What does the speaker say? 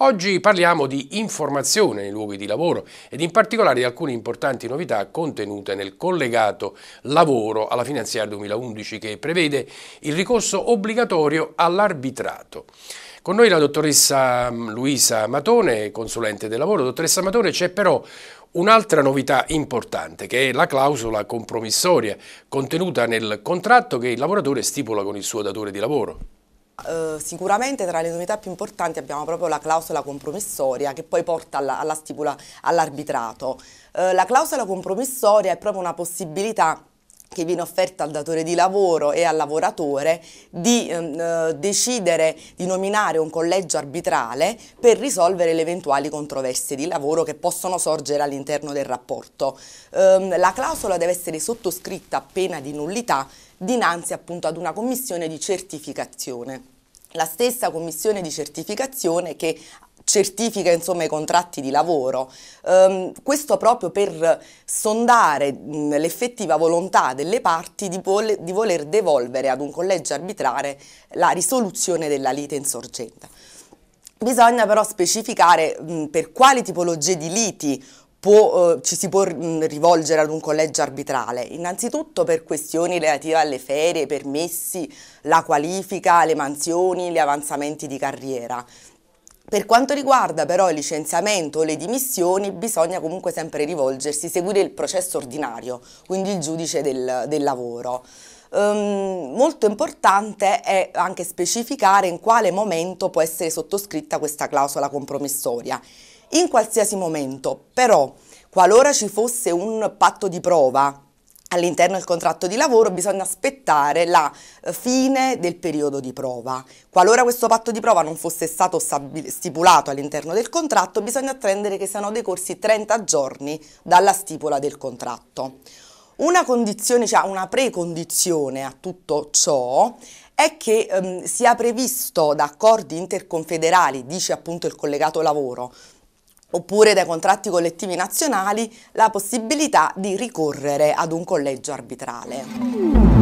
Oggi parliamo di informazione nei luoghi di lavoro ed in particolare di alcune importanti novità contenute nel collegato lavoro alla finanziaria 2011 che prevede il ricorso obbligatorio all'arbitrato. Con noi la dottoressa mm, Luisa Matone, consulente del lavoro. Dottoressa Matone, c'è però Un'altra novità importante che è la clausola compromissoria contenuta nel contratto che il lavoratore stipula con il suo datore di lavoro. Eh, sicuramente tra le novità più importanti abbiamo proprio la clausola compromissoria che poi porta alla, alla stipula all'arbitrato. Uh, la clausola compromissoria è proprio una possibilità che viene offerta al datore di lavoro e al lavoratore di ehm, eh, decidere di nominare un collegio arbitrale per risolvere le eventuali controversie di lavoro che possono sorgere all'interno del rapporto. Eh, la clausola deve essere sottoscritta a pena di nullità dinanzi appunto ad una commissione di certificazione la stessa commissione di certificazione che certifica insomma, i contratti di lavoro. Um, questo proprio per sondare l'effettiva volontà delle parti di, vol di voler devolvere ad un collegio arbitrare la risoluzione della lite insorgente. Bisogna però specificare mh, per quali tipologie di liti Può, eh, ci si può mh, rivolgere ad un collegio arbitrale, innanzitutto per questioni relative alle ferie, ai permessi, la qualifica, le mansioni, gli avanzamenti di carriera. Per quanto riguarda però il licenziamento o le dimissioni, bisogna comunque sempre rivolgersi, seguire il processo ordinario, quindi il giudice del, del lavoro. Um, molto importante è anche specificare in quale momento può essere sottoscritta questa clausola compromissoria. In qualsiasi momento, però, qualora ci fosse un patto di prova All'interno del contratto di lavoro bisogna aspettare la eh, fine del periodo di prova. Qualora questo patto di prova non fosse stato stipulato all'interno del contratto, bisogna attendere che siano decorsi 30 giorni dalla stipula del contratto. Una condizione, cioè una precondizione a tutto ciò è che ehm, sia previsto da accordi interconfederali, dice appunto il collegato lavoro, oppure dai contratti collettivi nazionali la possibilità di ricorrere ad un collegio arbitrale.